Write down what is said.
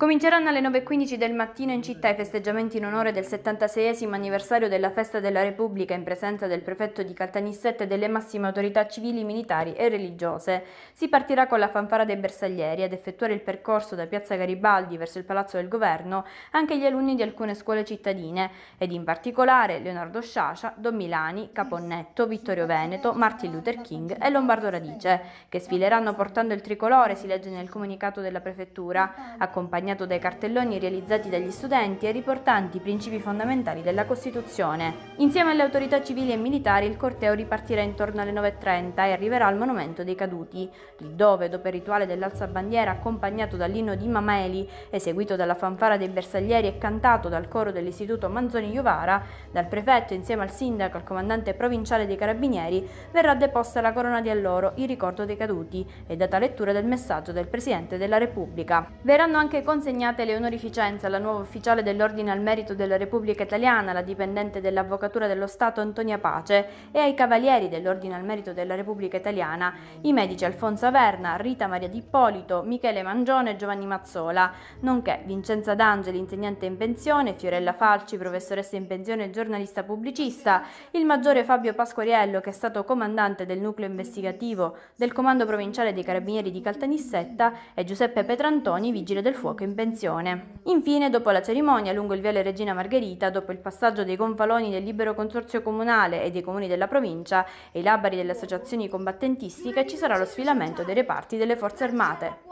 Cominceranno alle 9.15 del mattino in città i festeggiamenti in onore del 76 anniversario della Festa della Repubblica in presenza del prefetto di Caltanissette e delle massime autorità civili, militari e religiose. Si partirà con la fanfara dei bersaglieri ad effettuare il percorso da Piazza Garibaldi verso il Palazzo del Governo anche gli alunni di alcune scuole cittadine ed in particolare Leonardo Sciascia, Don Milani, Caponnetto, Vittorio Veneto, Martin Luther King e Lombardo Radice, che sfileranno portando il tricolore, si legge nel comunicato della prefettura, accompagnati accompagnato dai cartelloni realizzati dagli studenti e riportanti i principi fondamentali della Costituzione. Insieme alle autorità civili e militari il corteo ripartirà intorno alle 9.30 e arriverà al Monumento dei Caduti, lì dove, dopo il rituale dell'alzabandiera accompagnato dall'inno di Mamaeli, eseguito dalla fanfara dei bersaglieri e cantato dal coro dell'Istituto Manzoni Iovara, dal prefetto insieme al sindaco e al comandante provinciale dei Carabinieri, verrà deposta la corona di alloro, in ricordo dei caduti, e data lettura del messaggio del Presidente della Repubblica. Verranno anche considerati consegnate le onorificenze alla nuova ufficiale dell'Ordine al Merito della Repubblica Italiana, la dipendente dell'Avvocatura dello Stato Antonia Pace, e ai cavalieri dell'Ordine al Merito della Repubblica Italiana, i medici Alfonso Averna, Rita Maria D'Ippolito, Michele Mangione e Giovanni Mazzola, nonché Vincenza D'Angeli, insegnante in pensione, Fiorella Falci, professoressa in pensione e giornalista pubblicista, il maggiore Fabio Pasquariello, che è stato comandante del nucleo investigativo del Comando Provinciale dei Carabinieri di Caltanissetta, e Giuseppe Petrantoni, vigile del fuoco in in pensione. Infine, dopo la cerimonia lungo il viale Regina Margherita, dopo il passaggio dei gonfaloni del libero consorzio comunale e dei comuni della provincia e i labari delle associazioni combattentistiche, ci sarà lo sfilamento dei reparti delle forze armate.